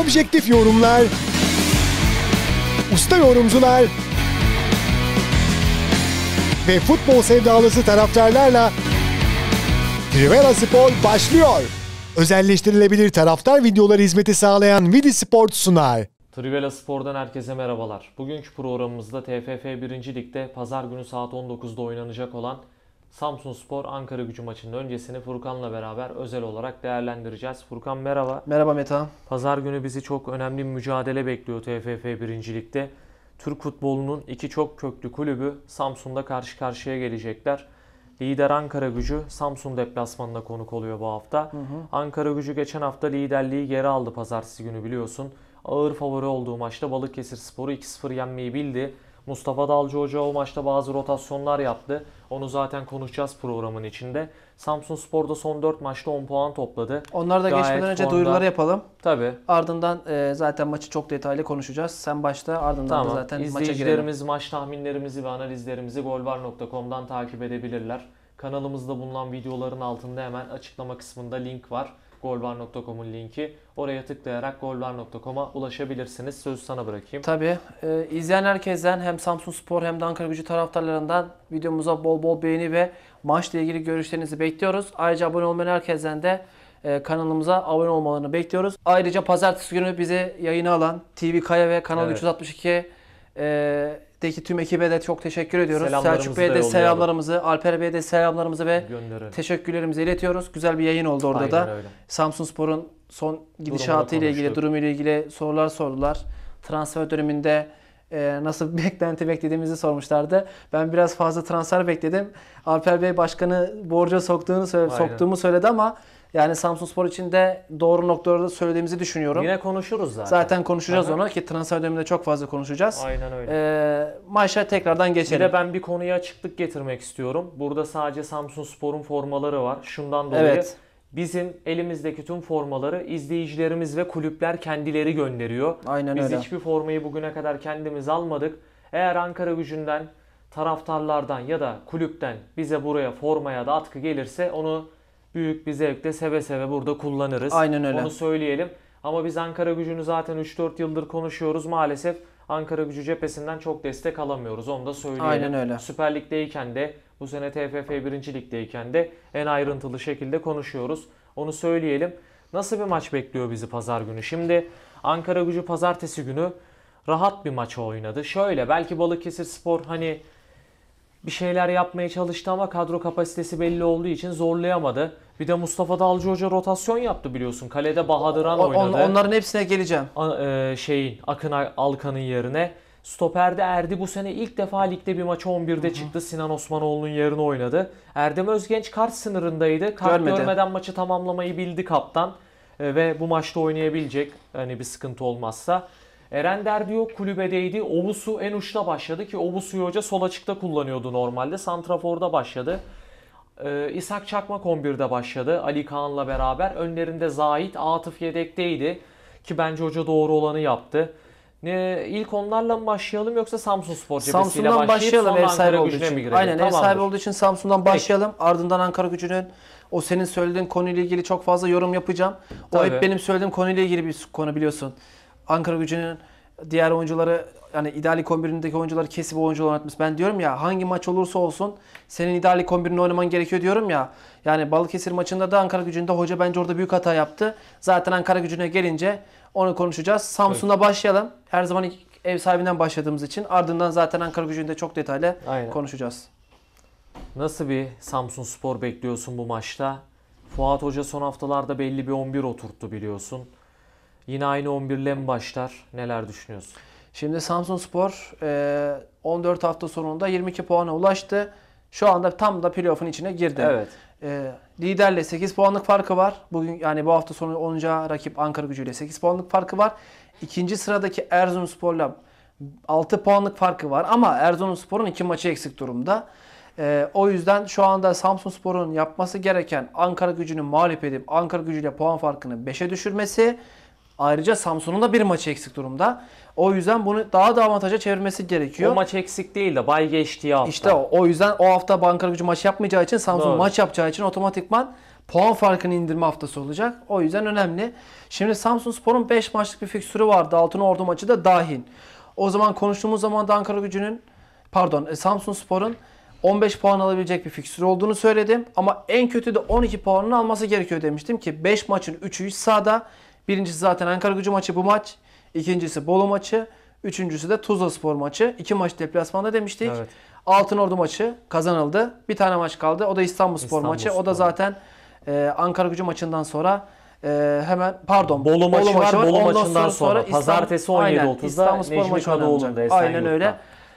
objektif yorumlar, usta yorumcular ve futbol sevdalısı taraftarlarla Trivela Spor başlıyor. Özelleştirilebilir taraftar videoları hizmeti sağlayan Vidi Sport sunar. Trivela Spor'dan herkese merhabalar. Bugünkü programımızda TFF 1. Lig'de pazar günü saat 19'da oynanacak olan Samsun Spor Ankara gücü maçının öncesini Furkan'la beraber özel olarak değerlendireceğiz. Furkan merhaba. Merhaba Meta. Pazar günü bizi çok önemli bir mücadele bekliyor TFF birincilikte. Türk futbolunun iki çok köklü kulübü Samsun'da karşı karşıya gelecekler. Lider Ankara gücü Samsun deplasmanına konuk oluyor bu hafta. Hı hı. Ankara gücü geçen hafta liderliği geri aldı pazartesi günü biliyorsun. Ağır favori olduğu maçta Balıkesir Sporu 2-0 yenmeyi bildi. Mustafa Dalcı Hoca o maçta bazı rotasyonlar yaptı. Onu zaten konuşacağız programın içinde. Samsun Spor'da son 4 maçta 10 puan topladı. Onlar da Gayet geçmeden önce formda... duyuruları yapalım. Tabii. Ardından e, zaten maçı çok detaylı konuşacağız. Sen başta ardından tamam. da zaten maça girelim. maç tahminlerimizi ve analizlerimizi golvar.com'dan takip edebilirler. Kanalımızda bulunan videoların altında hemen açıklama kısmında link var golvar.com'un linki. Oraya tıklayarak golvar.com'a ulaşabilirsiniz. Sözü sana bırakayım. Tabii. E, izleyen herkesten hem Samsun Spor hem de Ankara Gücü taraftarlarından videomuza bol bol beğeni ve maçla ilgili görüşlerinizi bekliyoruz. Ayrıca abone olmayan herkesten de e, kanalımıza abone olmalarını bekliyoruz. Ayrıca pazartesi günü bizi yayına alan TV Kaya ve Kanal evet. 362 e, Deki tüm ekibe de çok teşekkür ediyoruz. Selçuk Bey'e de selamlarımızı, Alper Bey'e de selamlarımızı ve Gönderelim. teşekkürlerimizi iletiyoruz. Güzel bir yayın oldu orada Aynen da. Öyle. Samsun Spor'un son gidişatı ile ilgili, durumu ile ilgili sorular sordular. Transfer döneminde e, nasıl beklenti beklediğimizi sormuşlardı. Ben biraz fazla transfer bekledim. Alper Bey başkanı borca soktuğunu söyle, soktuğumu söyledi ama yani Samsun Spor için de doğru noktalarda söylediğimizi düşünüyorum. Yine konuşuruz zaten. Zaten konuşacağız Aha. onu ki transfer döneminde çok fazla konuşacağız. Aynen öyle. Ee, maça tekrardan geçelim. Bir de ben bir konuya açıklık getirmek istiyorum. Burada sadece Samsun Spor'un formaları var. Şundan dolayı evet. Bizim elimizdeki tüm formaları izleyicilerimiz ve kulüpler kendileri gönderiyor. Aynen Biz öyle. hiçbir formayı bugüne kadar kendimiz almadık. Eğer Ankara gücünden, taraftarlardan ya da kulüpten bize buraya formaya da atkı gelirse onu büyük bir zevkle seve seve burada kullanırız. Aynen öyle. Onu söyleyelim. Ama biz Ankara gücünü zaten 3-4 yıldır konuşuyoruz maalesef. Ankara gücü cephesinden çok destek alamıyoruz. Onu da söyleyelim. Aynen öyle. Süper Lig'deyken de bu sene TFF 1. Lig'deyken de en ayrıntılı şekilde konuşuyoruz. Onu söyleyelim. Nasıl bir maç bekliyor bizi pazar günü? Şimdi Ankara gücü pazartesi günü rahat bir maç oynadı. Şöyle belki Balıkesir Spor hani bir şeyler yapmaya çalıştı ama kadro kapasitesi belli olduğu için zorlayamadı. Bir de Mustafa Dalcı Hoca rotasyon yaptı biliyorsun. Kalede Bahadıran o, oynadı. On, onların hepsine geleceğim. A, e, şeyin Akın Alkan'ın yerine. Stoper'de Erdi bu sene ilk defa ligde bir maç 11'de Hı-hı. çıktı. Sinan Osmanoğlu'nun yerine oynadı. Erdem Özgenç kart sınırındaydı. Kart Görmedi. görmeden maçı tamamlamayı bildi kaptan. E, ve bu maçta oynayabilecek. Hani bir sıkıntı olmazsa. Eren Derdiyo kulübedeydi. Obusu en uçta başladı ki Ovusu'yu hoca sol açıkta kullanıyordu normalde. Santrafor'da başladı. Ee, İshak Çakmak 11'de başladı Ali Kaan'la beraber. Önlerinde Zahit, Atıf yedekteydi. Ki bence hoca doğru olanı yaptı. Ne, ilk onlarla mı başlayalım yoksa Samsun Spor cephesiyle Samsun'dan başlayalım ev sahibi olduğu için. Aynen ev Tamamdır. sahibi olduğu için Samsun'dan başlayalım. Ardından Ankara gücünün o senin söylediğin konuyla ilgili çok fazla yorum yapacağım. O Tabii. hep benim söylediğim konuyla ilgili bir konu biliyorsun. Ankara gücünün diğer oyuncuları yani ideal ilk 11'indeki oyuncuları kesip oyuncu oynatmış. Ben diyorum ya hangi maç olursa olsun senin ideal ilk 11'ini oynaman gerekiyor diyorum ya. Yani Balıkesir maçında da Ankara gücünde hoca bence orada büyük hata yaptı. Zaten Ankara gücüne gelince onu konuşacağız. Samsun'a başlayalım. Her zaman ev sahibinden başladığımız için ardından zaten Ankara gücünde çok detaylı Aynen. konuşacağız. Nasıl bir Samsun Spor bekliyorsun bu maçta? Fuat Hoca son haftalarda belli bir 11 oturttu biliyorsun. Yine aynı 11 ile mi başlar? Neler düşünüyorsun? Şimdi Samsun Spor 14 e, hafta sonunda 22 puana ulaştı. Şu anda tam da playoff'un içine girdi. Evet. E, liderle 8 puanlık farkı var. Bugün yani bu hafta sonu onca rakip Ankara gücüyle 8 puanlık farkı var. İkinci sıradaki Erzurumspor'la 6 puanlık farkı var ama Erzurumspor'un 2 maçı eksik durumda. Ee, o yüzden şu anda Samsunspor'un yapması gereken Ankara gücünü mağlup edip Ankara gücüyle puan farkını 5'e düşürmesi Ayrıca Samsun'un da bir maçı eksik durumda. O yüzden bunu daha da avantaja çevirmesi gerekiyor. O maç eksik değil de bay geçti. hafta. İşte o, o yüzden o hafta Bankara Gücü maç yapmayacağı için Samsun Doğru. maç yapacağı için otomatikman puan farkını indirme haftası olacak. O yüzden önemli. Şimdi Samsun Spor'un 5 maçlık bir fikstürü vardı. Altın Ordu maçı da dahil. O zaman konuştuğumuz zaman da Ankara Gücü'nün pardon e, Samsun Spor'un 15 puan alabilecek bir fikstürü olduğunu söyledim. Ama en kötü de 12 puanını alması gerekiyor demiştim ki 5 maçın 3'ü iç sahada. Birincisi zaten Ankara gücü maçı bu maç. İkincisi Bolu maçı. Üçüncüsü de Tuzla Spor maçı. İki maç deplasmanda demiştik. Evet. ordu maçı kazanıldı. Bir tane maç kaldı. O da İstanbul, İstanbul Spor maçı. Spor. O da zaten e, Ankara gücü maçından sonra e, hemen pardon Bolu, Bolu maçı, var. Bolu maçından sonra, sonra pazartesi 17.30'da İstanbul Spor maçı oynanacak. Aynen öyle.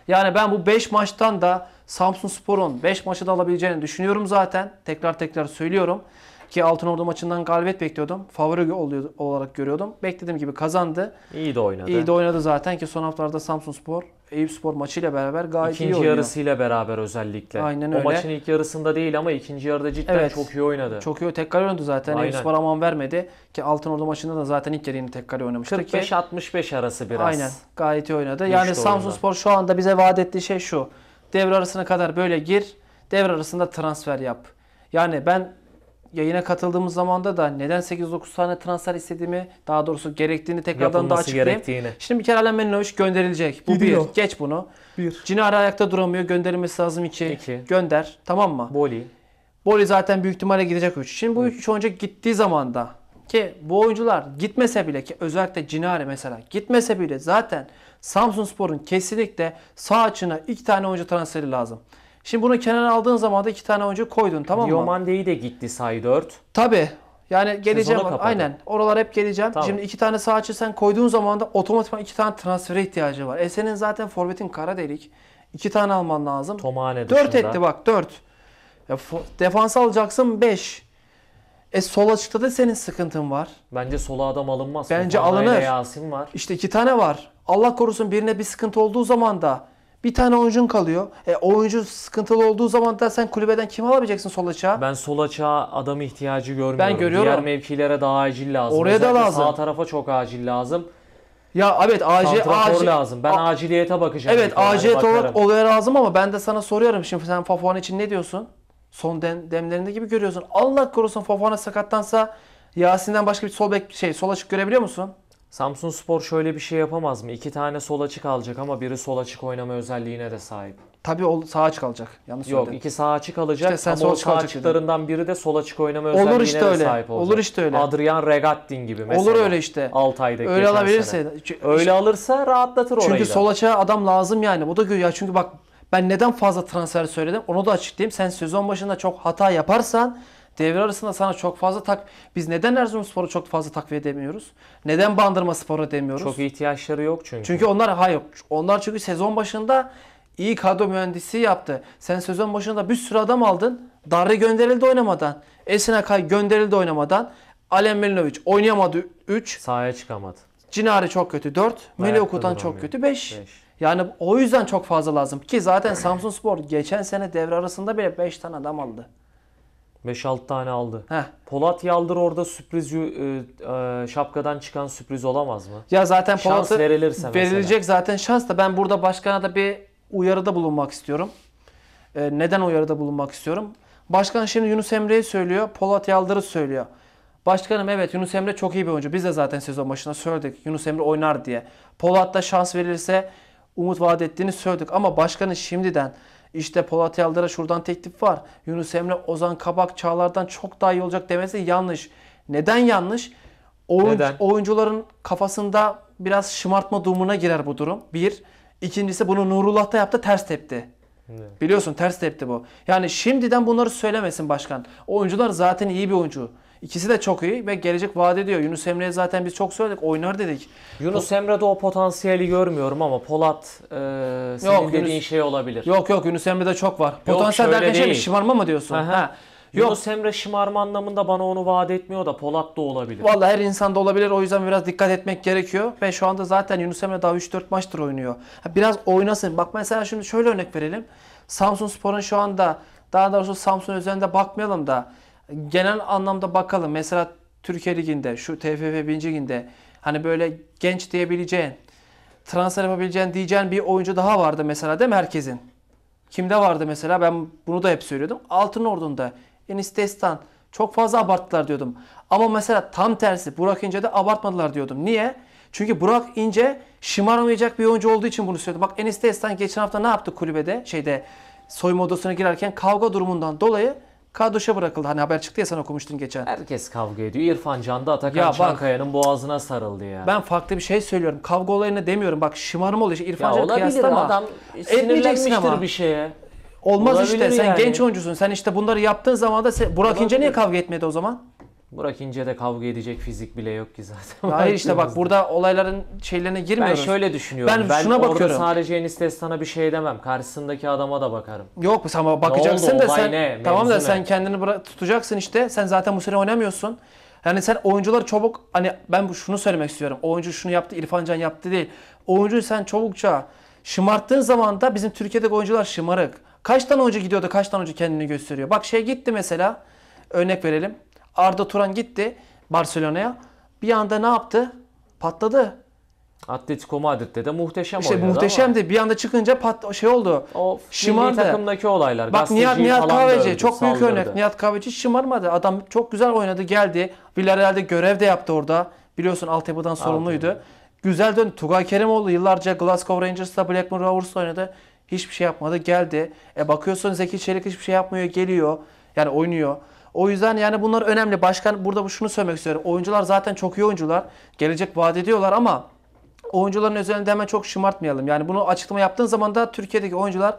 Yani ben bu 5 maçtan da Samsun Spor'un 5 maçı da alabileceğini düşünüyorum zaten. Tekrar tekrar söylüyorum. Ki Altınordu maçından galibiyet bekliyordum. Favori oluyordu, olarak görüyordum. Beklediğim gibi kazandı. İyi de oynadı. İyi de oynadı zaten ki son haftalarda Samsun Spor, Eyüp Spor maçıyla beraber gayet ikinci iyi oynuyor. İkinci yarısıyla beraber özellikle. Aynen öyle. O maçın ilk yarısında değil ama ikinci yarıda cidden evet, çok iyi oynadı. Çok iyi tekrar oynadı zaten. Aynen. Eyüp Spor aman vermedi. Ki Altınordu maçında da zaten ilk yarıyı tekrar oynamıştı 45-65 arası biraz. Aynen gayet iyi oynadı. Güçlü yani Samsun Spor şu anda bize vaat ettiği şey şu. Devre arasına kadar böyle gir. Devre arasında transfer yap. Yani ben yayına katıldığımız zamanda da neden 8-9 tane transfer istediğimi daha doğrusu gerektiğini tekrardan daha açıklayayım. Şimdi bir kere Alen Melinovich gönderilecek. Bu Gidiyor. bir. Geç bunu. Bir. Cinari ayakta duramıyor. Gönderilmesi lazım iki. İki. Gönder. Tamam mı? Boli. Boli zaten büyük ihtimalle gidecek 3. Şimdi bu 3 oyuncu gittiği zaman da ki bu oyuncular gitmese bile ki özellikle Cinari mesela gitmese bile zaten Samsun Spor'un kesinlikle sağ açına iki tane oyuncu transferi lazım. Şimdi bunu kenara aldığın zaman da iki tane oyuncu koydun tamam mı? Diomande'yi de gitti say 4. Tabi. Yani geleceğim. Aynen. Oralar hep geleceğim. Tamam. Şimdi iki tane sağ sen koyduğun zaman da otomatikman iki tane transfere ihtiyacı var. E senin zaten forvetin kara delik. İki tane alman lazım. Tomane dışında. Dört etti bak dört. Ya, defans alacaksın beş. E sol açıkta da senin sıkıntın var. Bence sola adam alınmaz. Bence Tomane alınır. Yasin var. İşte iki tane var. Allah korusun birine bir sıkıntı olduğu zaman da bir tane oyuncun kalıyor. E, oyuncu sıkıntılı olduğu zaman da sen kulübeden kim alabileceksin sol açığa? Ben sol açığa adam ihtiyacı görmüyorum. Ben görüyorum. Diğer mevkilere daha acil lazım. Oraya Özellikle da lazım. Sağ tarafa çok acil lazım. Ya evet acil acil lazım. Ben A- aciliyete bakacağım. Evet aciliyet olarak olaya lazım ama ben de sana soruyorum şimdi sen Fafana için ne diyorsun? Son dem, demlerinde gibi görüyorsun. Allah korusun fofana sakattansa Yasin'den başka bir sol bek şey sol açık görebiliyor musun? Samsun Spor şöyle bir şey yapamaz mı? İki tane sol açık alacak ama biri sol açık oynama özelliğine de sahip. Tabii o sağ açık alacak. Yanlış Yok söyledim. iki sağ açık alacak İşte sen ama sol o sağ açıklarından biri de sol açık oynama özelliğine işte de öyle. sahip olacak. Olur işte öyle. Adrian Regattin gibi mesela. Olur öyle işte. Altay'daki Öyle geçen alabilirse. sene. Çünkü- Öyle alırsa rahatlatır orayı Çünkü da. sol açığa adam lazım yani. Bu da gö- ya çünkü bak ben neden fazla transfer söyledim onu da açıklayayım. Sen sezon başında çok hata yaparsan devre arasında sana çok fazla tak... Biz neden Erzurumspor'a çok fazla takviye edemiyoruz? Neden Bandırma Spor'a demiyoruz? Çok ihtiyaçları yok çünkü. Çünkü onlar hayır. Onlar çünkü sezon başında iyi kadro mühendisi yaptı. Sen sezon başında bir sürü adam aldın. Darre gönderildi oynamadan. Esin Akay gönderildi oynamadan. Alem Melinovic oynayamadı 3. Sahaya çıkamadı. Cinari çok kötü 4. Meliokutan çok kötü 5. Yani o yüzden çok fazla lazım. Ki zaten Samsun Spor geçen sene devre arasında bile 5 tane adam aldı. 5-6 tane aldı. Heh. Polat Yaldır orada sürpriz e, e, şapkadan çıkan sürpriz olamaz mı? Ya zaten Polat'a verilirse verilecek mesela. zaten şans da ben burada başkana da bir uyarıda bulunmak istiyorum. E, neden uyarıda bulunmak istiyorum? Başkan şimdi Yunus Emre'yi söylüyor, Polat Yaldır'ı söylüyor. Başkanım evet Yunus Emre çok iyi bir oyuncu. Biz de zaten sezon başında söyledik Yunus Emre oynar diye. Polat da şans verilirse umut vaat ettiğini söyledik ama başkanın şimdiden işte Polat Yaldar'a şuradan teklif var. Yunus Emre, Ozan Kabak, Çağlar'dan çok daha iyi olacak demesi yanlış. Neden yanlış? Oyun, Neden? Oyuncuların kafasında biraz şımartma durumuna girer bu durum. Bir. İkincisi bunu Nurullah da yaptı ters tepti. Evet. Biliyorsun ters tepti bu. Yani şimdiden bunları söylemesin başkan. Oyuncular zaten iyi bir oyuncu. İkisi de çok iyi ve gelecek vaat ediyor. Yunus Emre'ye zaten biz çok söyledik. Oynar dedik. Yunus Emre'de o potansiyeli görmüyorum ama Polat e, senin yok, dediğin Yunus, şey olabilir. Yok yok Yunus Emre'de çok var. Potansiyel derken şey mi? Şımarma mı diyorsun? Aha. Ha. Yok. Yunus Emre şımarma anlamında bana onu vaat etmiyor da Polat da olabilir. Valla her insanda olabilir. O yüzden biraz dikkat etmek gerekiyor. Ve şu anda zaten Yunus Emre daha 3-4 maçtır oynuyor. Biraz oynasın. Bak mesela şimdi şöyle örnek verelim. Samsun Spor'un şu anda daha doğrusu Samsun üzerinde bakmayalım da genel anlamda bakalım. Mesela Türkiye Ligi'nde, şu TFF 1. Ligi'nde hani böyle genç diyebileceğin, transfer yapabileceğin diyeceğin bir oyuncu daha vardı mesela değil mi herkesin? Kimde vardı mesela? Ben bunu da hep söylüyordum. Altın Ordu'nda. Enis Destan. Çok fazla abarttılar diyordum. Ama mesela tam tersi Burak İnce de abartmadılar diyordum. Niye? Çünkü Burak İnce şımarmayacak bir oyuncu olduğu için bunu söylüyordum. Bak Enis Destan geçen hafta ne yaptı kulübede? Şeyde soyunma odasına girerken kavga durumundan dolayı Kadoş'a bırakıldı. Hani haber çıktı ya sen okumuştun geçen. Herkes kavga ediyor. İrfan Can'da Atakan ya Çankaya'nın boğazına sarıldı ya. Ben farklı bir şey söylüyorum. Kavga olayına demiyorum. Bak şımarım oluyor. İşte İrfan Can'ı kıyaslama. adam sinirlenmiştir ama. bir şeye. Olmaz Olabilir işte. Sen yani. genç oyuncusun. Sen işte bunları yaptığın zaman da sen, Burak Olabilir. İnce niye kavga etmedi o zaman? Burak İnce'de kavga edecek fizik bile yok ki zaten. Hayır işte bak burada olayların şeylerine girmiyoruz. Ben şöyle düşünüyorum. Ben, ben şuna bakıyorum. sadece Enis Destan'a bir şey demem. Karşısındaki adama da bakarım. Yok ama bakacaksın oldu, da sen ne? tamam da sen kendini tutacaksın işte. Sen zaten bu sene oynamıyorsun. Yani sen oyuncular çabuk hani ben şunu söylemek istiyorum. Oyuncu şunu yaptı, İrfan Can yaptı değil. Oyuncu sen çabukça şımarttığın zaman da bizim Türkiye'deki oyuncular şımarık. Kaç tane oyuncu gidiyordu, kaç tane oyuncu kendini gösteriyor. Bak şey gitti mesela. Örnek verelim. Arda Turan gitti Barcelona'ya. Bir anda ne yaptı? Patladı. Atletico Madrid'de de muhteşem işte oynadı muhteşemdi. Ama. Bir anda çıkınca pat şey oldu. O şımardı. takımdaki olaylar. Bak Nihat, Nihat Kahveci öldü, çok büyük örnek. Nihat Kahveci şımarmadı. Adam çok güzel oynadı geldi. Villarreal'de görev de yaptı orada. Biliyorsun altyapıdan sorumluydu. Altyapı. Güzel döndü. Tugay Kerimoğlu yıllarca Glasgow Rangers'ta Blackburn Rovers oynadı. Hiçbir şey yapmadı geldi. E bakıyorsun Zeki Çelik hiçbir şey yapmıyor geliyor. Yani oynuyor. O yüzden yani bunlar önemli. Başkan burada şunu söylemek istiyorum. Oyuncular zaten çok iyi oyuncular. Gelecek vaat ediyorlar ama oyuncuların üzerinde hemen çok şımartmayalım. Yani bunu açıklama yaptığın zaman da Türkiye'deki oyuncular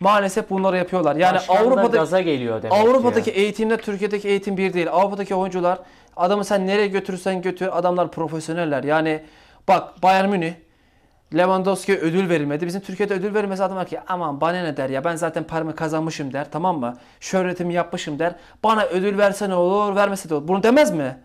maalesef bunları yapıyorlar. Yani Başkan Avrupa'da gaza geliyor demek Avrupa'daki ya. eğitimle Türkiye'deki eğitim bir değil. Avrupa'daki oyuncular adamı sen nereye götürürsen götür adamlar profesyoneller. Yani bak Bayern Münih Lewandowski'ye ödül verilmedi. Bizim Türkiye'de ödül verilmesi adam ki aman bana ne der ya ben zaten paramı kazanmışım der tamam mı? Şöhretimi yapmışım der. Bana ödül verse ne olur vermese de olur. Bunu demez mi?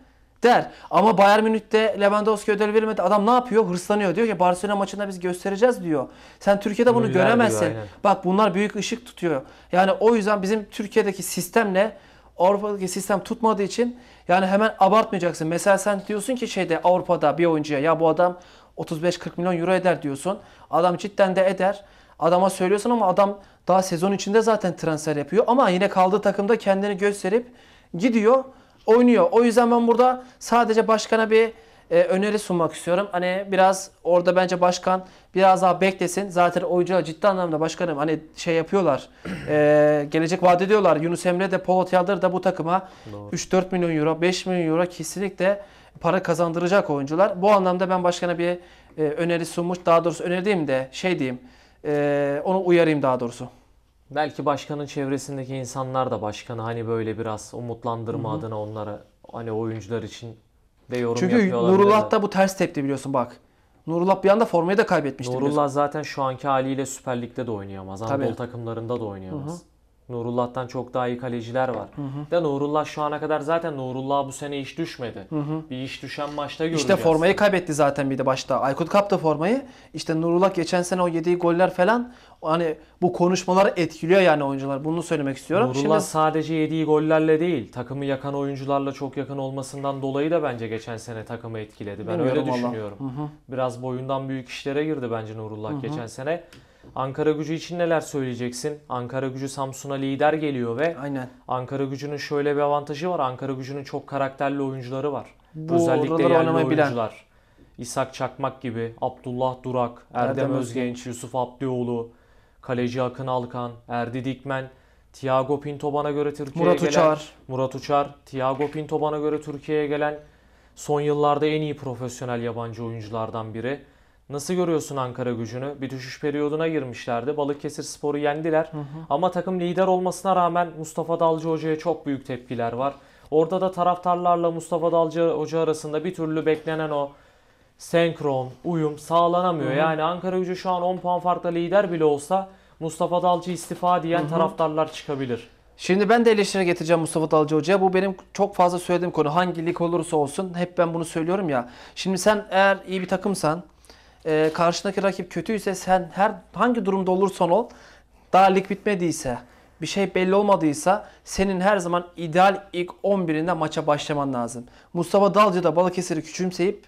Der. Ama Bayern Münih'te Lewandowski ödül verilmedi. Adam ne yapıyor? Hırslanıyor. Diyor ki Barcelona maçında biz göstereceğiz diyor. Sen Türkiye'de bunu Ödüller göremezsin. Diyor, Bak bunlar büyük ışık tutuyor. Yani o yüzden bizim Türkiye'deki sistemle Avrupa'daki sistem tutmadığı için yani hemen abartmayacaksın. Mesela sen diyorsun ki şeyde Avrupa'da bir oyuncuya ya bu adam 35-40 milyon euro eder diyorsun. Adam cidden de eder. Adama söylüyorsun ama adam daha sezon içinde zaten transfer yapıyor. Ama yine kaldığı takımda kendini gösterip gidiyor, oynuyor. O yüzden ben burada sadece başkana bir e, öneri sunmak istiyorum. Hani biraz orada bence başkan biraz daha beklesin. Zaten oyuncu ciddi anlamda başkanım hani şey yapıyorlar. e, gelecek vaat ediyorlar. Yunus Emre de Polat Yaldır da bu takıma 3-4 milyon euro, 5 milyon euro kesinlikle para kazandıracak oyuncular. Bu anlamda ben başkana bir e, öneri sunmuş. Daha doğrusu önerdiğim de şey diyeyim. E, onu uyarayım daha doğrusu. Belki başkanın çevresindeki insanlar da başkanı hani böyle biraz umutlandırma Hı-hı. adına onlara hani oyuncular için de yorum Çünkü yapıyorlar. Çünkü Nurullah da bu ters tepti biliyorsun bak. Nurullah bir anda formayı da kaybetmişti. Nurullah biliyorsun. zaten şu anki haliyle Süper Lig'de de oynayamaz. Anadolu Tabii. takımlarında da oynayamaz. Hı-hı. Nurullah'tan çok daha iyi kaleciler var. Hı hı. De Nurullah şu ana kadar zaten Nurullah bu sene iş düşmedi. Hı hı. Bir iş düşen maçta göreceğiz. İşte formayı kaybetti zaten bir de başta. Aykut kaptı formayı. İşte Nurullah geçen sene o yediği goller falan hani bu konuşmalar etkiliyor yani oyuncular. Bunu söylemek istiyorum. Nurullah Şimdi... sadece yediği gollerle değil, takımı yakan oyuncularla çok yakın olmasından dolayı da bence geçen sene takımı etkiledi. Ben Bilmiyorum öyle düşünüyorum. Hı hı. Biraz boyundan büyük işlere girdi bence Nurullah hı hı. geçen sene. Ankara gücü için neler söyleyeceksin? Ankara gücü Samsun'a lider geliyor ve Aynen. Ankara gücünün şöyle bir avantajı var. Ankara gücünün çok karakterli oyuncuları var. Bu Özellikle yerli oyuncular. Bilen. İshak Çakmak gibi, Abdullah Durak, Erdem, Erdem Özgenç, Özgen. Yusuf Abdioğlu, Kaleci Akın Alkan, Erdi Dikmen, Tiago Pinto bana göre Türkiye'ye Murat gelen... Uçar. Murat Uçar. Tiago Pinto bana göre Türkiye'ye gelen son yıllarda en iyi profesyonel yabancı oyunculardan biri. Nasıl görüyorsun Ankara gücünü? Bir düşüş periyoduna girmişlerdi. Balıkesir Spor'u yendiler. Hı hı. Ama takım lider olmasına rağmen Mustafa Dalcı Hoca'ya çok büyük tepkiler var. Orada da taraftarlarla Mustafa Dalcı Hoca arasında bir türlü beklenen o senkron, uyum sağlanamıyor. Hı hı. Yani Ankara gücü şu an 10 puan farkla lider bile olsa Mustafa Dalcı istifa diyen hı hı. taraftarlar çıkabilir. Şimdi ben de eleştiri getireceğim Mustafa Dalcı Hoca'ya. Bu benim çok fazla söylediğim konu. Hangi lig olursa olsun hep ben bunu söylüyorum ya. Şimdi sen eğer iyi bir takımsan e, karşındaki rakip kötüyse sen her hangi durumda olursan ol daha lig bitmediyse bir şey belli olmadıysa senin her zaman ideal ilk 11'inde maça başlaman lazım. Mustafa Dalcı da Balıkesir'i küçümseyip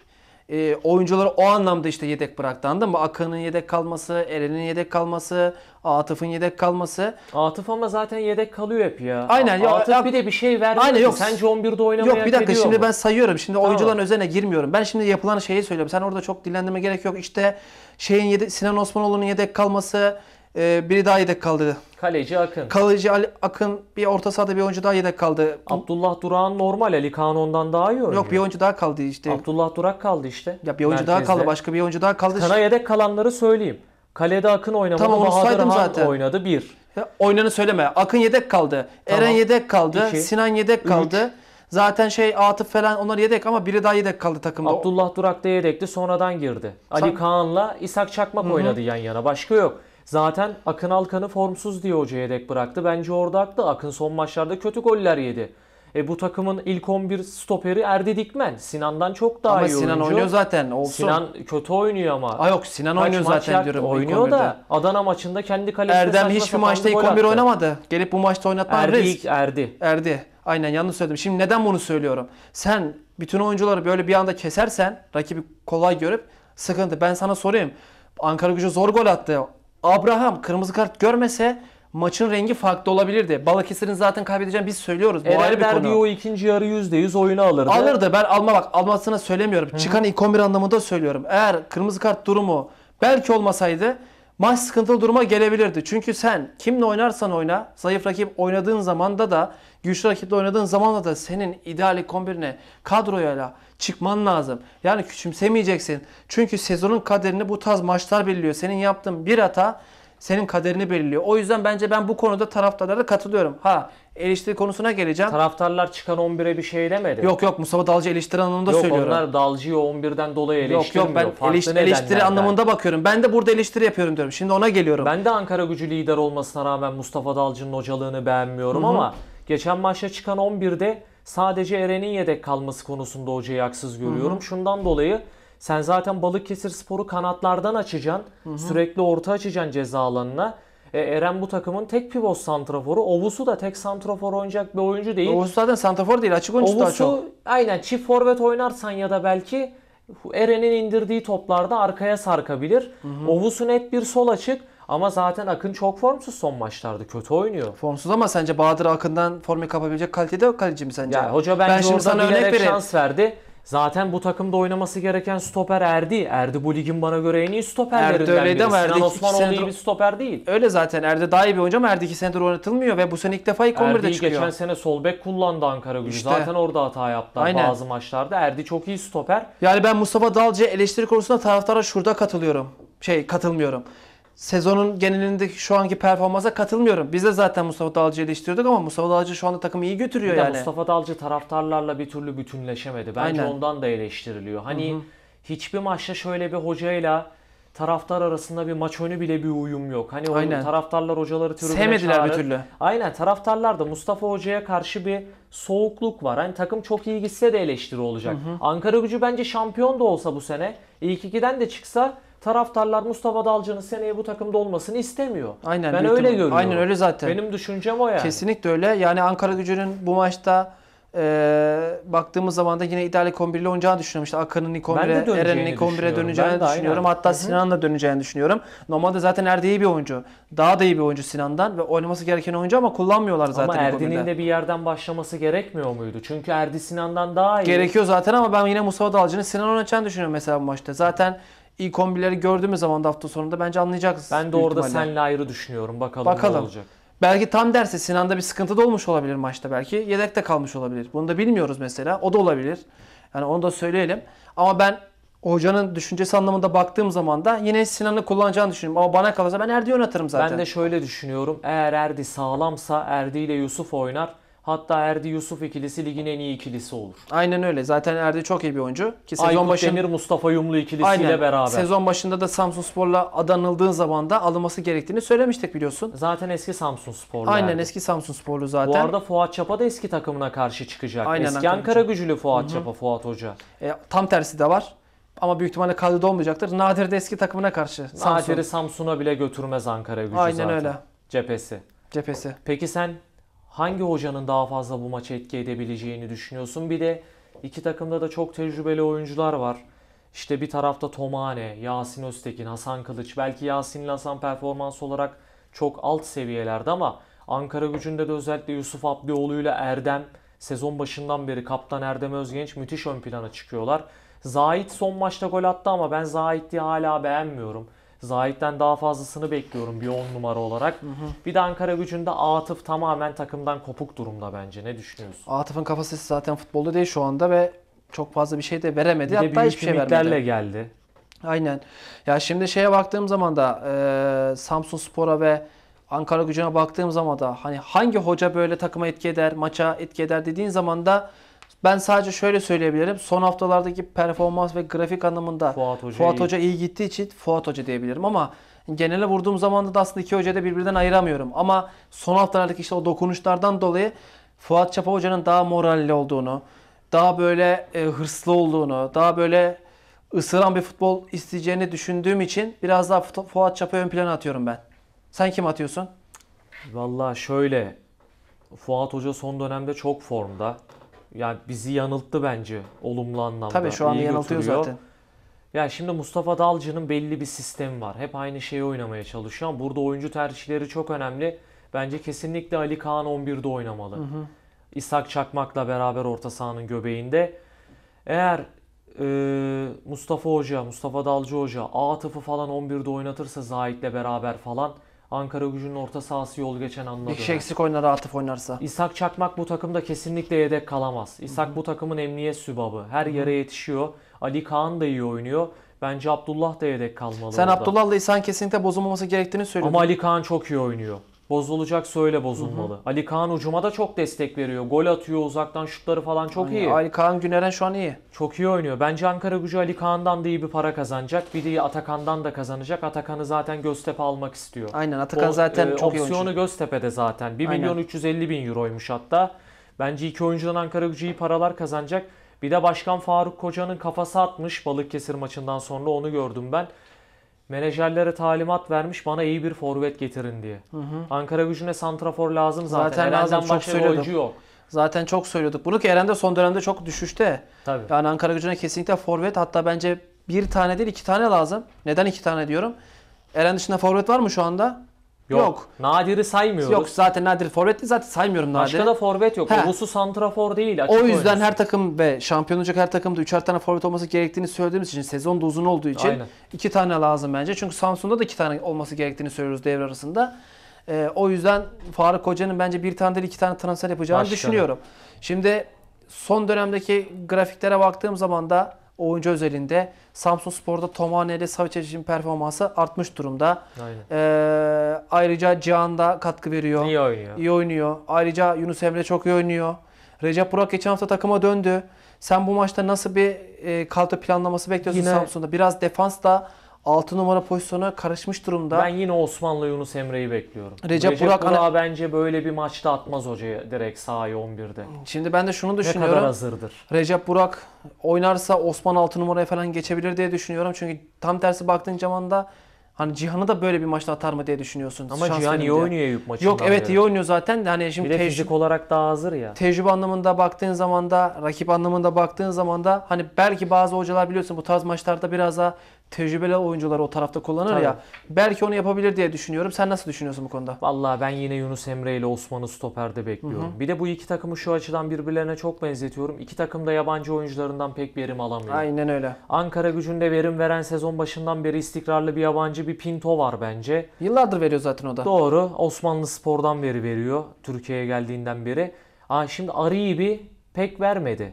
e, oyuncuları o anlamda işte yedek bıraktı anladın mı? Akın'ın yedek kalması, Eren'in yedek kalması, Atıf'ın yedek kalması. Atıf ama zaten yedek kalıyor hep ya. Aynen. Ya, Atıf ya, bir de bir şey vermiyor. Aynen, yok. Sence 11'de oynamaya Yok bir dakika şimdi mu? ben sayıyorum. Şimdi tamam. oyuncuların özene girmiyorum. Ben şimdi yapılan şeyi söylüyorum. Sen orada çok dillendirme gerek yok. İşte şeyin yedek, Sinan Osmanoğlu'nun yedek kalması, ee, biri daha yedek kaldı. Kaleci Akın. Kaleci Ali Akın bir orta sahada bir oyuncu daha yedek kaldı. Abdullah Durak'ın normal Ali Kaan ondan daha iyi oynuyor. Yok bir oyuncu daha kaldı işte. Abdullah Durak kaldı işte. Ya bir oyuncu daha kaldı başka bir oyuncu daha kaldı. Kana yedek kalanları söyleyeyim. Kalede Akın oynamadı. Tamam, onu Bahadır saydım Han zaten. oynadı bir. Ya, Oynanı söyleme. Akın yedek kaldı. Tamam. Eren yedek kaldı. İki. Sinan yedek kaldı. Zaten şey Atıf falan onlar yedek ama biri daha yedek kaldı takımda. Abdullah Durak da yedekti sonradan girdi. Ali Kaan'la İshak Çakmak oynadı yan yana. Başka yok. Zaten Akın Alkan'ı formsuz diye hoca yedek bıraktı. Bence orada haklı. Akın son maçlarda kötü goller yedi. E bu takımın ilk 11 stoperi Erdi Dikmen. Sinan'dan çok daha ama iyi Sinan oyuncu. Ama Sinan oynuyor zaten. Olsun. Sinan kötü oynuyor ama. Aa yok Sinan Kaç oynuyor zaten yak, diyorum. Oynuyor da Adana maçında kendi kalesinde Erdem hiçbir maçta ilk 11 oynamadı. Gelip bu maçta oynatman Erdi, risk. Erdi. Erdi. Aynen yanlış söyledim. Şimdi neden bunu söylüyorum? Sen bütün oyuncuları böyle bir anda kesersen rakibi kolay görüp sıkıntı. Ben sana sorayım. Ankara gücü zor gol attı. Abraham kırmızı kart görmese maçın rengi farklı olabilirdi. Balıkesir'in zaten kaybedeceğini biz söylüyoruz. Bu Eren ayrı o ikinci yarı %100 oyunu alırdı. Alırdı. Ben alma bak almasına söylemiyorum. Hı-hı. Çıkan ilk 11 anlamında söylüyorum. Eğer kırmızı kart durumu belki olmasaydı maç sıkıntılı duruma gelebilirdi. Çünkü sen kimle oynarsan oyna, zayıf rakip oynadığın zamanda da, güçlü rakiple oynadığın zamanda da senin ideal kombine, kadroyla, çıkman lazım. Yani küçümsemeyeceksin. Çünkü sezonun kaderini bu tarz maçlar belirliyor. Senin yaptığın bir hata senin kaderini belirliyor. O yüzden bence ben bu konuda taraftarlara katılıyorum. Ha eleştiri konusuna geleceğim. Taraftarlar çıkan 11'e bir şey demedi. Yok yok Mustafa Dalcı eleştiri anlamında yok, söylüyorum. Yok onlar Dalcı'yı 11'den dolayı eleştirmiyor. Yok yok ben eleştiri, eleştiri anlamında bakıyorum. Ben de burada eleştiri yapıyorum diyorum. Şimdi ona geliyorum. Ben de Ankara gücü lider olmasına rağmen Mustafa Dalcı'nın hocalığını beğenmiyorum Hı-hı. ama geçen maçta çıkan 11'de Sadece Eren'in yedek kalması konusunda hocayı haksız görüyorum. Hı hı. Şundan dolayı sen zaten Balıkesir Sporu kanatlardan açacaksın. Hı hı. Sürekli orta açacaksın ceza alanına. E, Eren bu takımın tek pivot santraforu. Ovusu da tek santrafor oynayacak bir oyuncu değil. Ovusu zaten santrafor değil açık oyuncu Ovusu, daha çok. Aynen çift forvet oynarsan ya da belki Eren'in indirdiği toplarda arkaya sarkabilir. Ovusun hı. net bir sol açık. Ama zaten Akın çok formsuz son maçlarda. Kötü oynuyor. Formsuz ama sence Bahadır Akın'dan formu kapabilecek kalitede yok kaleci mi sence? Ya hoca bence ben şimdi sana örnek vereyim. şans verdi. Zaten bu takımda oynaması gereken stoper Erdi. Erdi bu ligin bana göre en iyi stoperlerinden Erdi öyleydi ama Erdi Sinan Osmanoğlu senedir... iyi bir stoper değil. Öyle zaten. Erdi daha iyi bir oyuncu ama Erdi 2 senedir oynatılmıyor ve bu sene ilk defa ilk 11'de çıkıyor. geçen sene sol bek kullandı Ankara gücü. İşte. Zaten orada hata yaptı bazı maçlarda. Erdi çok iyi stoper. Yani ben Mustafa Dalcı'ya eleştiri konusunda taraftara şurada katılıyorum. Şey katılmıyorum sezonun genelindeki şu anki performansa katılmıyorum. Biz de zaten Mustafa Dalcı'yı eleştiriyorduk ama Mustafa Dalcı şu anda takımı iyi götürüyor yani. Mustafa Dalcı taraftarlarla bir türlü bütünleşemedi. Bence Aynen. ondan da eleştiriliyor. Hani Hı-hı. hiçbir maçta şöyle bir hocayla taraftar arasında bir maç önü bile bir uyum yok. Hani Aynen. taraftarlar hocaları tribüne Sevmediler çağırır. bir türlü. Aynen taraftarlar da Mustafa Hoca'ya karşı bir soğukluk var. Hani takım çok iyi gitse de eleştiri olacak. Hı hı. Ankara gücü bence şampiyon da olsa bu sene. ilk ikiden de çıksa taraftarlar Mustafa Dalcan'ın seneye bu takımda olmasını istemiyor. Aynen. Ben öyle ihtimal. görüyorum. Aynen öyle zaten. Benim düşüncem o yani. Kesinlikle öyle. Yani Ankara Gücü'nün bu maçta e, baktığımız zaman da yine ideal kombirle oynayacağını düşünüyorum. İşte Akın'ın ilk 11'e, Eren'in ilk 11'e döneceğini ben düşünüyorum. Hatta Sinan'ın da döneceğini düşünüyorum. Normalde zaten Erdi iyi bir oyuncu. Daha da iyi bir oyuncu Sinan'dan ve oynaması gereken oyuncu ama kullanmıyorlar zaten. Ama Erdi'nin de bir yerden başlaması gerekmiyor muydu? Çünkü Erdi Sinan'dan daha iyi. Gerekiyor zaten ama ben yine Mustafa Dalcı'nın Sinan oynayacağını düşünüyorum mesela bu maçta. Zaten ilk 11'leri gördüğümüz zaman da hafta sonunda bence anlayacaksınız. Ben de orada ihtimalle. senle ayrı düşünüyorum. Bakalım, Bakalım. ne olacak. Belki tam derse Sinan'da bir sıkıntı da olmuş olabilir maçta belki. Yedekte kalmış olabilir. Bunu da bilmiyoruz mesela. O da olabilir. Yani onu da söyleyelim. Ama ben hocanın düşüncesi anlamında baktığım zaman da yine Sinan'ı kullanacağını düşünüyorum. Ama bana kalırsa ben Erdi'yi oynatırım zaten. Ben de şöyle düşünüyorum. Eğer Erdi sağlamsa Erdi ile Yusuf oynar. Hatta Erdi Yusuf ikilisi ligin en iyi ikilisi olur. Aynen öyle. Zaten Erdi çok iyi bir oyuncu. Ki sezon Aykut başın... Demir Mustafa Yumlu ikilisiyle Aynen. beraber. Sezon başında da Samsun Spor'la adanıldığın zaman da alınması gerektiğini söylemiştik biliyorsun. Zaten eski Samsun Sporlu. Aynen Erdi. eski Samsun Sporlu zaten. Bu arada Fuat Çapa da eski takımına karşı çıkacak. Aynen, eski Ankara, Ankara gücülü Fuat Hı-hı. Çapa, Fuat Hoca. E, tam tersi de var. Ama büyük ihtimalle kadroda olmayacaktır. Nadir de eski takımına karşı. Nadir'i Samsun. Samsun'a bile götürmez Ankara gücü Aynen zaten. öyle. Cephesi. Cephesi. Peki sen hangi hocanın daha fazla bu maçı etki edebileceğini düşünüyorsun? Bir de iki takımda da çok tecrübeli oyuncular var. İşte bir tarafta Tomane, Yasin Öztekin, Hasan Kılıç. Belki Yasin'in Hasan performans olarak çok alt seviyelerde ama Ankara gücünde de özellikle Yusuf Abdioğlu ile Erdem sezon başından beri kaptan Erdem Özgenç müthiş ön plana çıkıyorlar. Zahit son maçta gol attı ama ben Zahit'i hala beğenmiyorum. Zahit'ten daha fazlasını bekliyorum bir 10 numara olarak. Hı hı. Bir de Ankara gücünde Atıf tamamen takımdan kopuk durumda bence. Ne düşünüyorsun? Atıf'ın kafası zaten futbolda değil şu anda ve çok fazla bir şey de veremedi. Bir Hatta hiçbir şey vermedi. geldi. Aynen. Ya şimdi şeye baktığım zaman da e, Samsun Spor'a ve Ankara gücüne baktığım zaman da hani hangi hoca böyle takıma etki eder, maça etki eder dediğin zaman da ben sadece şöyle söyleyebilirim. Son haftalardaki performans ve grafik anlamında Fuat Hoca, Fuat Hoca iyi. iyi gittiği için Fuat Hoca diyebilirim ama genele vurduğum zaman da aslında iki hocayı da birbirinden ayıramıyorum. Ama son haftalardaki işte o dokunuşlardan dolayı Fuat Çapa Hoca'nın daha moralli olduğunu, daha böyle e, hırslı olduğunu, daha böyle ısıran bir futbol isteyeceğini düşündüğüm için biraz daha Fuat Çapa'yı ön plana atıyorum ben. Sen kim atıyorsun? Valla şöyle, Fuat Hoca son dönemde çok formda yani bizi yanılttı bence olumlu anlamda. Tabii şu an yanıltıyor götürüyor. zaten. Yani şimdi Mustafa Dalcı'nın belli bir sistemi var. Hep aynı şeyi oynamaya çalışıyor. Burada oyuncu tercihleri çok önemli. Bence kesinlikle Ali Kaan 11'de oynamalı. Hı hı. İshak Çakmak'la beraber orta sahanın göbeğinde. Eğer e, Mustafa Hoca, Mustafa Dalcı Hoca A atıfı falan 11'de oynatırsa Zahit'le beraber falan Ankara gücünün orta sahası yol geçen anladı. Bir eksik oynar Atif oynarsa. İshak Çakmak bu takımda kesinlikle yedek kalamaz. İshak Hı-hı. bu takımın emniyet sübabı. Her Hı-hı. yere yetişiyor. Ali Kaan da iyi oynuyor. Bence Abdullah da yedek kalmalı. Sen orada. Abdullah'la İshak'ın kesinlikle bozulmaması gerektiğini söylüyorsun. Ama Ali Kaan çok iyi oynuyor. Bozulacaksa öyle bozulmalı. Hı hı. Ali Kaan ucuma da çok destek veriyor. Gol atıyor uzaktan şutları falan çok yani iyi. Ali Kaan Güneren şu an iyi. Çok iyi oynuyor. Bence Ankara gücü Ali Kaan'dan da iyi bir para kazanacak. Bir de Atakan'dan da kazanacak. Atakan'ı zaten Göztepe almak istiyor. Aynen Atakan o, zaten e, çok opsiyonu iyi Opsiyonu Göztepe'de zaten. 1 Aynen. milyon 350 bin euroymuş hatta. Bence iki oyuncudan Ankara gücü iyi paralar kazanacak. Bir de Başkan Faruk Koca'nın kafası atmış Balıkesir maçından sonra onu gördüm ben menajerlere talimat vermiş bana iyi bir forvet getirin diye. Hı hı. Ankara gücüne santrafor lazım zaten. Zaten Eren'den lazım çok söylüyorduk. Yok. Zaten çok söylüyorduk. Bunu ki Eren de son dönemde çok düşüşte. Tabii. Yani Ankara gücüne kesinlikle forvet hatta bence bir tane değil iki tane lazım. Neden iki tane diyorum? Eren dışında forvet var mı şu anda? Yok. yok. Nadir'i saymıyoruz. Yok zaten Nadir forvetli zaten saymıyorum Nadir. Başka da forvet yok. He. santrafor değil. Açık o yüzden oynasın. her takım ve şampiyon olacak her takımda üçer tane forvet olması gerektiğini söylediğimiz için sezon da uzun olduğu için Aynen. iki tane lazım bence. Çünkü Samsun'da da iki tane olması gerektiğini söylüyoruz devre arasında. Ee, o yüzden Faruk Hoca'nın bence bir tane değil iki tane transfer yapacağını Başka. düşünüyorum. Şimdi son dönemdeki grafiklere baktığım zaman da oyuncu özelinde Samsun Spor'da Tomane ile Savic'in performansı artmış durumda. Aynen. Ee, ayrıca Cihan da katkı veriyor. İyi oynuyor. İyi oynuyor. Ayrıca Yunus Emre çok iyi oynuyor. Recep Burak geçen hafta takıma döndü. Sen bu maçta nasıl bir e, kadro planlaması bekliyorsun Yine... Samsun'da? Biraz defans da 6 numara pozisyona karışmış durumda. Ben yine Osmanlı Yunus Emre'yi bekliyorum. Recep, Recep Burak, Burak hani... bence böyle bir maçta atmaz hocaya direkt sahaya 11'de. Şimdi ben de şunu düşünüyorum. Ne kadar hazırdır. Recep Burak oynarsa Osman 6 numaraya falan geçebilir diye düşünüyorum. Çünkü tam tersi baktığın zaman da Hani Cihan'ı da böyle bir maçta atar mı diye düşünüyorsun. Ama Şans Cihan iyi oynuyor Eyüp maçında. Yok evet diyorum. iyi oynuyor zaten. Hani şimdi bir de fizik olarak daha hazır ya. Tecrübe anlamında baktığın zaman da, rakip anlamında baktığın zaman da hani belki bazı hocalar biliyorsun bu tarz maçlarda biraz daha tecrübeli oyuncuları o tarafta kullanır Tabii. ya. Belki onu yapabilir diye düşünüyorum. Sen nasıl düşünüyorsun bu konuda? Vallahi ben yine Yunus Emre ile Osman'ı stoperde bekliyorum. Hı hı. Bir de bu iki takımı şu açıdan birbirlerine çok benzetiyorum. İki takım da yabancı oyuncularından pek verim alamıyor. Aynen öyle. Ankara gücünde verim veren sezon başından beri istikrarlı bir yabancı bir Pinto var bence. Yıllardır veriyor zaten o da. Doğru. Osmanlı Spor'dan beri veriyor. Türkiye'ye geldiğinden beri. Aa, şimdi Aribi pek vermedi.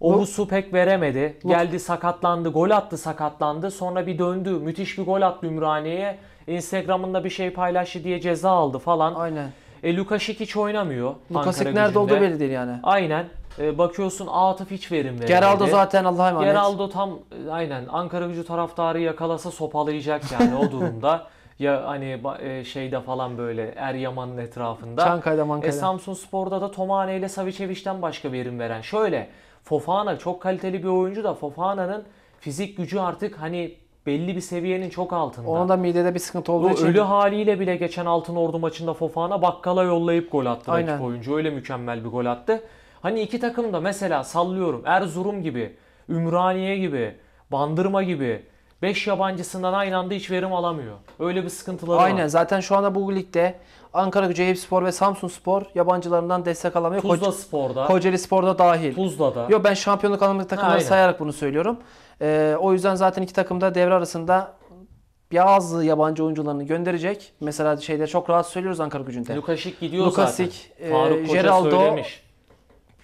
Omusu pek veremedi. Geldi sakatlandı. Gol attı sakatlandı. Sonra bir döndü. Müthiş bir gol attı Ümraniye'ye. Instagram'ında bir şey paylaştı diye ceza aldı falan. Aynen. E, Lukasik hiç oynamıyor. Lukasik nerede olduğu gücünde. belli değil yani. Aynen. E, bakıyorsun Atıf hiç verim veremedi. Geraldo zaten Allah'a emanet. Geraldo tam e, aynen Ankara gücü taraftarı yakalasa sopalayacak yani o durumda. Ya hani e, şeyde falan böyle Eryaman'ın etrafında. Çankaya'da Mankaya'da. E, Samsun Spor'da da Tomane ile Savicevic'den başka verim veren. Şöyle Fofana çok kaliteli bir oyuncu da Fofana'nın fizik gücü artık hani belli bir seviyenin çok altında. Onun da midede bir sıkıntı olduğu o için. Ölü haliyle bile geçen Altın Ordu maçında Fofana bakkala yollayıp gol attı Aynen. rakip oyuncu. Öyle mükemmel bir gol attı. Hani iki takım da mesela sallıyorum Erzurum gibi, Ümraniye gibi, Bandırma gibi 5 yabancısından aynı anda hiç verim alamıyor. Öyle bir sıkıntıları Aynen. var. Aynen zaten şu anda bu ligde Ankara Gücü Eyüpspor ve Samsun Spor yabancılarından destek alamıyor. Tuzla Ko- Spor'da. Kocaeli Spor'da dahil. Tuzla'da. Yok ben şampiyonluk alanındaki takımları Aynen. sayarak bunu söylüyorum. Ee, o yüzden zaten iki takım da devre arasında bazı yabancı oyuncularını gönderecek. Mesela şeyde çok rahat söylüyoruz Ankara gücünde. Lukasik gidiyor Lukasik, zaten. E, Faruk Koca Geraldo, söylemiş.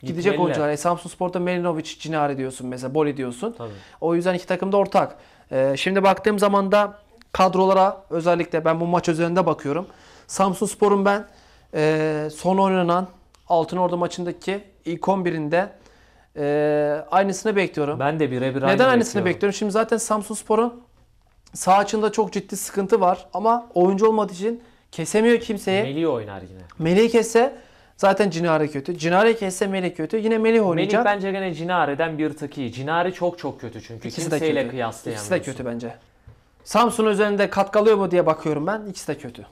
Gidecek Gitmeliler. oyuncular. E, Samsun Spor'da Melinovic, Cinari diyorsun mesela. Boli diyorsun. Tabii. O yüzden iki takım da ortak. E, şimdi baktığım zaman da kadrolara özellikle ben bu maç üzerinde bakıyorum. Samsun Spor'un ben e, son oynanan Altınordu maçındaki ilk 11'inde e, aynısını bekliyorum. Ben de birebir aynı Neden aynısını bekliyorum. bekliyorum? Şimdi zaten Samsun Spor'un sağ açında çok ciddi sıkıntı var ama oyuncu olmadığı için kesemiyor kimseye. Meli oynar yine. Melih kesse Zaten Cinare kötü. Cinare kesse Melih kötü. Yine Melih oynayacak. Melih bence gene Cinare'den bir tık iyi. Cinare çok çok kötü çünkü. İkisi Kimseyle de kötü. kıyaslayamıyorsun. İkisi de kötü bence. Samsun üzerinde katkalıyor mu diye bakıyorum ben. İkisi de kötü.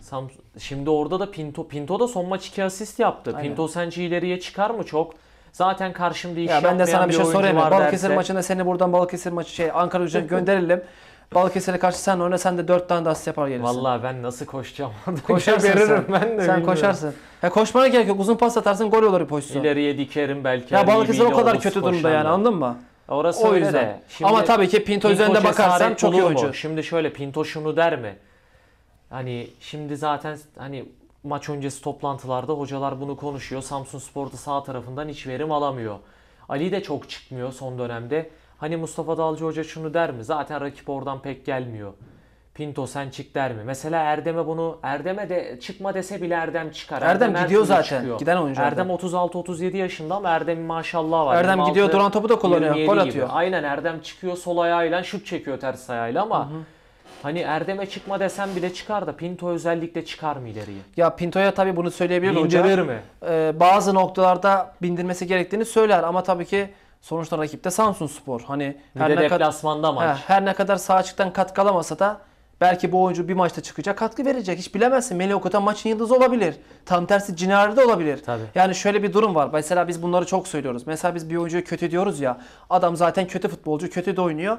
Samsun, şimdi orada da Pinto Pinto da son maç 2 asist yaptı. Aynen. Pinto sence ileriye çıkar mı çok? Zaten karşımda iş ya ben de sana bir şey sorayım. Balıkesir derse... maçında seni buradan Balıkesir maçı şey Ankara üzerine gönderelim. Balıkesir'e karşı sen oyna sen de 4 tane de asist yapar gelirsin. Vallahi ben nasıl koşacağım Koşarsın sen. ben de Sen bilmiyorum. koşarsın. Ya koşmana gerek yok. Uzun pas atarsın gol olur bir pozisyon. İleriye dikerim belki. Ya hani Balıkesir o kadar kötü durumda yani anladın mı? Orası o yüzden. De. Şimdi Ama tabii ki Pinto, Pinto üzerinde bakarsan çok iyi oyuncu. Şimdi şöyle Pinto şunu der mi? Hani şimdi zaten hani maç öncesi toplantılarda hocalar bunu konuşuyor. Samsun Spor'da sağ tarafından hiç verim alamıyor. Ali de çok çıkmıyor son dönemde. Hani Mustafa Dalcı Hoca şunu der mi? Zaten rakip oradan pek gelmiyor. Pinto sen çık der mi? Mesela Erdem'e bunu Erdem'e de çıkma dese bile Erdem çıkar. Erdem, Erdem gidiyor zaten. Çıkıyor. Giden oyuncu. Erdem 36-37 yaşında ama Erdem'in maşallah var. Erdem 26, gidiyor duran topu da kullanıyor. Gol atıyor. Gibi. Aynen Erdem çıkıyor sol ayağıyla şut çekiyor ters ayağıyla ama Hı-hı. Hani Erdem'e çıkma desem bile çıkar da Pinto özellikle çıkar mı ileriye? Ya Pinto'ya tabii bunu söyleyebilir Bindirir hoca. mi? Ee, bazı noktalarda bindirmesi gerektiğini söyler ama tabii ki Sonuçta rakipte Samsun Spor. Hani her de ne deplasmanda maç. He, her ne kadar sağ açıktan katkı alamasa da belki bu oyuncu bir maçta çıkacak katkı verecek. Hiç bilemezsin. Melih Okutan maçın yıldızı olabilir. Tam tersi Cinari da olabilir. Tabii. Yani şöyle bir durum var. Mesela biz bunları çok söylüyoruz. Mesela biz bir oyuncuyu kötü diyoruz ya. Adam zaten kötü futbolcu, kötü de oynuyor.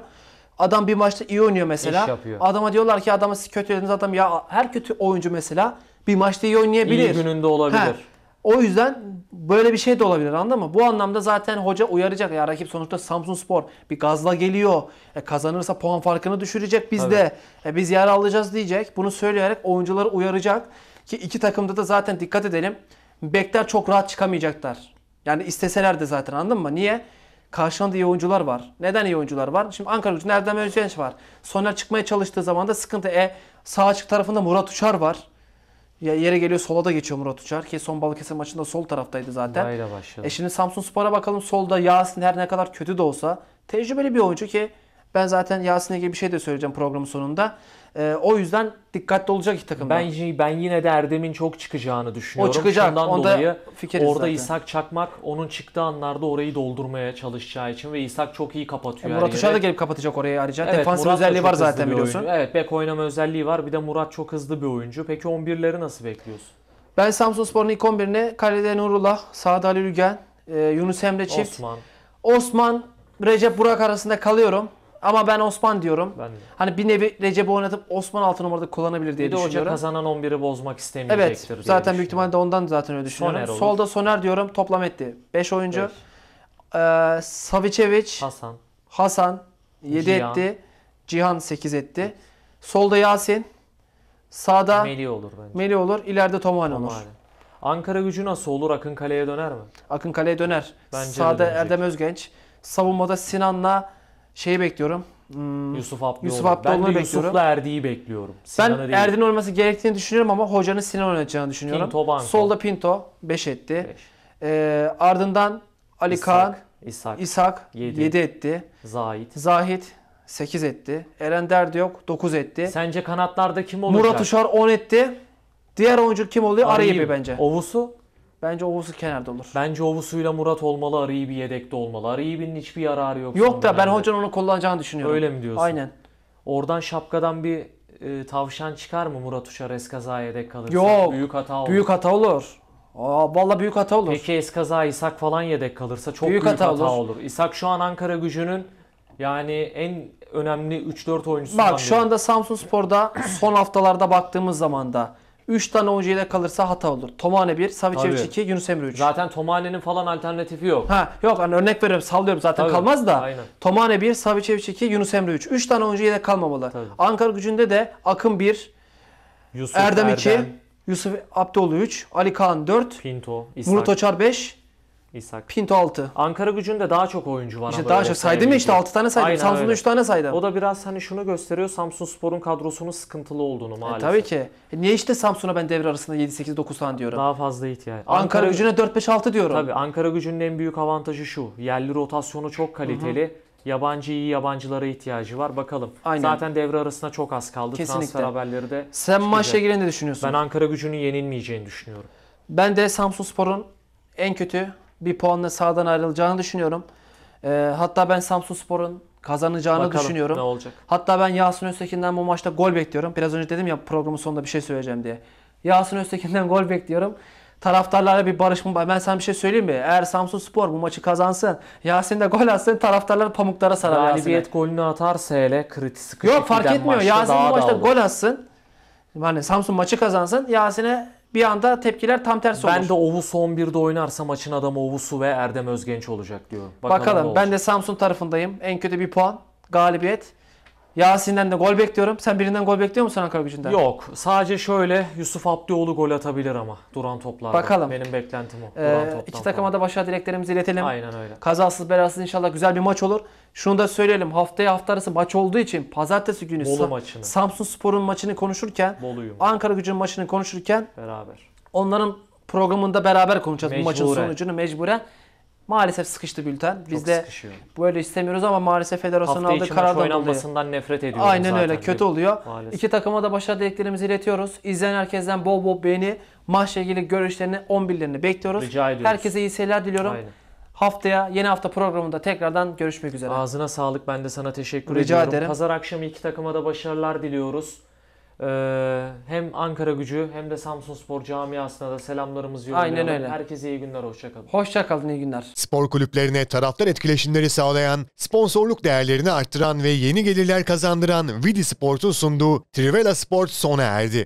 Adam bir maçta iyi oynuyor mesela. Adama diyorlar ki adamı siz kötü dediniz adam ya her kötü oyuncu mesela bir maçta iyi oynayabilir. İyi gününde olabilir. He. O yüzden böyle bir şey de olabilir anladın mı? Bu anlamda zaten hoca uyaracak. Ya rakip sonuçta Samsun Spor bir gazla geliyor. E, kazanırsa puan farkını düşürecek bizde. E, biz yer alacağız diyecek. Bunu söyleyerek oyuncuları uyaracak. Ki iki takımda da zaten dikkat edelim. Bekler çok rahat çıkamayacaklar. Yani isteseler de zaten anladın mı? Niye? Karşılığında iyi oyuncular var. Neden iyi oyuncular var? Şimdi Ankara gücünde Erdem Özgenç var. Soner çıkmaya çalıştığı zaman da sıkıntı. E sağ açık tarafında Murat Uçar var yere geliyor sola da geçiyor Murat Uçar ki son Balıkesir maçında sol taraftaydı zaten. Dayla başladı. E şimdi Samsun Spor'a bakalım solda Yasin her ne kadar kötü de olsa tecrübeli bir oyuncu ki ben zaten Yasin'e ilgili bir şey de söyleyeceğim programın sonunda. E, o yüzden dikkatli olacak iki takım. Ben, ben yine de Erdem'in çok çıkacağını düşünüyorum. O çıkacak. Şundan onda dolayı fikiriz orada zaten. İshak Çakmak onun çıktığı anlarda orayı doldurmaya çalışacağı için ve İshak çok iyi kapatıyor. E, Murat Uşar da gelip kapatacak orayı ayrıca. Evet, Defans özelliği var zaten biliyorsun. Oyuncu. Evet bek oynama özelliği var. Bir de Murat çok hızlı bir oyuncu. Peki 11'leri nasıl bekliyorsun? Ben Samsun Spor'un ilk 11'ine Kalede Nurullah, Sağda Ali Lügen, e, Yunus Emre Çift, Osman, Osman Recep Burak arasında kalıyorum. Ama ben Osman diyorum. Ben de. Hani bir nevi Recep'i oynatıp Osman 6 numarada kullanabilir diye bir düşünüyorum. Bir kazanan 11'i bozmak istemeyecektir Evet zaten büyük ihtimalle ondan zaten öyle düşünüyorum. Soner Solda Soner diyorum toplam etti. 5 oyuncu. Beş. Ee, Savicevic. Hasan. Hasan 7 Cihan. etti. Cihan 8 etti. Solda Yasin. Sağda Meli olur bence. Meli olur. İleride Tomane olur. Ankara gücü nasıl olur? Akın kaleye döner mi? Akın kaleye döner. Bence Sağda Erdem Özgenç. Savunmada Sinan'la Şeyi bekliyorum. Hmm, Yusuf Abdüoğlu. Yusuf Abdüoğlu'nu ben de bekliyorum. Yusuf'la Erdi'yi bekliyorum. Sinan'ı ben değil. Erdi'nin olması gerektiğini düşünüyorum ama hocanın Sinan oynayacağını düşünüyorum. Pinto Banko. Solda Pinto 5 etti. Beş. Ee, ardından Ali İshak, Kaan İshak, İshak 7. etti. Zahit. Zahit 8 etti. Eren Derdi yok 9 etti. Sence kanatlarda kim olacak? Murat Uşar 10 etti. Diğer oyuncu kim oluyor? Arayip bence. Ovusu? Bence Ovusu kenarda olur. Bence Ovusu'yla Murat olmalı. Aribi yedekte olmalı. Aribi'nin hiçbir yararı yok. Yok da ben herhalde. hocanın onu kullanacağını düşünüyorum. Öyle mi diyorsun? Aynen. Oradan şapkadan bir e, tavşan çıkar mı Murat Uçar Eskaza'ya yedek kalırsa? Yok. Büyük hata olur. Büyük hata olur. Aa, valla büyük hata olur. Peki Eskaza İshak falan yedek kalırsa çok büyük, büyük hata, hata olur. olur. İshak şu an Ankara gücünün yani en önemli 3-4 oyuncusu. Bak şu anda Samsun Spor'da son haftalarda baktığımız zaman da 3 tane oyuncu yedek kalırsa hata olur. Tomane 1, Savicevic Tabii. 2, Yunus Emre 3. Zaten Tomane'nin falan alternatifi yok. Ha yok hani örnek veriyorum sallıyorum zaten Tabii, kalmaz da. aynen. Tomane 1, Savicevic 2, Yunus Emre 3. 3 tane oyuncu yedek kalmamalı. Tabii. Ankara gücünde de Akın 1, Yusuf Erdem 2, Yusuf Abdoğlu 3, Ali Kaan 4, Pinto, İshak. Murat Oçar 5, İshak. Pinto 6. Ankara gücünde daha çok oyuncu var. İşte daha çok saydım ya işte 6 tane saydım. Aynen Samsun'da 3 tane saydım. O da biraz hani şunu gösteriyor Samsun Spor'un kadrosunun sıkıntılı olduğunu e, maalesef. E, tabii ki. E, niye işte Samsun'a ben devre arasında 7-8-9 tane diyorum. Daha fazla ihtiyaç. Ankara, Ankara gücüne 4-5-6 diyorum. Tabii Ankara gücünün en büyük avantajı şu. Yerli rotasyonu çok kaliteli. Hı-hı. Yabancı iyi yabancılara ihtiyacı var. Bakalım. Aynen. Zaten devre arasında çok az kaldı. Kesinlikle. Transfer haberleri de Sen çıkacak. maçla ilgili ne düşünüyorsun? Ben Ankara gücünün yenilmeyeceğini düşünüyorum. Ben de Samsun Spor'un en kötü bir puanla sağdan ayrılacağını düşünüyorum. E, hatta ben Samsun Spor'un kazanacağını Bakalım düşünüyorum. ne olacak. Hatta ben Yasin Öztekin'den bu maçta gol bekliyorum. Biraz önce dedim ya programın sonunda bir şey söyleyeceğim diye. Yasin Öztekin'den gol bekliyorum. Taraftarlara bir barışma var. Ben sana bir şey söyleyeyim mi? Eğer Samsun Spor bu maçı kazansın, Yasin de gol atsın, taraftarlar pamuklara sarar Yasin'e. Galibiyet golünü atarsa hele kritik sıkışık Yok fark etmiyor. maçta Yasin bu maçta gol atsın. Yani Samsun maçı kazansın, Yasin'e bir anda tepkiler tam tersi ben olur. Ben de son 11'de oynarsa maçın adamı Ovus'u ve Erdem Özgenç olacak diyorum. Bakalım, Bakalım ben de Samsun tarafındayım. En kötü bir puan, galibiyet. Yasin'den de gol bekliyorum. Sen birinden gol bekliyor musun Ankara gücünden? Yok. Sadece şöyle Yusuf Abdioğlu gol atabilir ama duran toplarda. Bakalım. Benim beklentim o. Ee, iki takıma da başarı dileklerimizi iletelim. Aynen öyle. Kazasız belasız inşallah güzel bir maç olur. Şunu da söyleyelim. Haftaya hafta arası maç olduğu için pazartesi günü Bolu Sa- maçını. Samsun Spor'un maçını konuşurken Bolu'yu. Ankara gücünün maçını konuşurken beraber. Onların programında beraber konuşacağız mecburen. bu maçın sonucunu mecburen. Maalesef sıkıştı bülten. Biz Çok de sıkışıyor. böyle istemiyoruz ama maalesef federasyonun aldığı karardan dolayı. oynanmasından nefret ediyoruz Aynen zaten. öyle. Kötü oluyor. Maalesef. İki takıma da başarı dileklerimizi iletiyoruz. İzleyen herkesten bol bol beğeni, maçla ilgili görüşlerini, 11'lerini bekliyoruz. Rica ediyoruz. Herkese iyi seyirler diliyorum. Aynen. Haftaya yeni hafta programında tekrardan görüşmek üzere. Ağzına sağlık. Ben de sana teşekkür Rica ediyorum. Ederim. Pazar akşamı iki takıma da başarılar diliyoruz. Ee, hem Ankara gücü hem de Samsun Spor camiasına da selamlarımızı yollayalım. Aynen öyle. Herkese iyi günler, hoşçakalın. Hoşçakalın, iyi günler. Spor kulüplerine taraftar etkileşimleri sağlayan, sponsorluk değerlerini arttıran ve yeni gelirler kazandıran Vidi Sport'un sunduğu Trivela Sport sona erdi.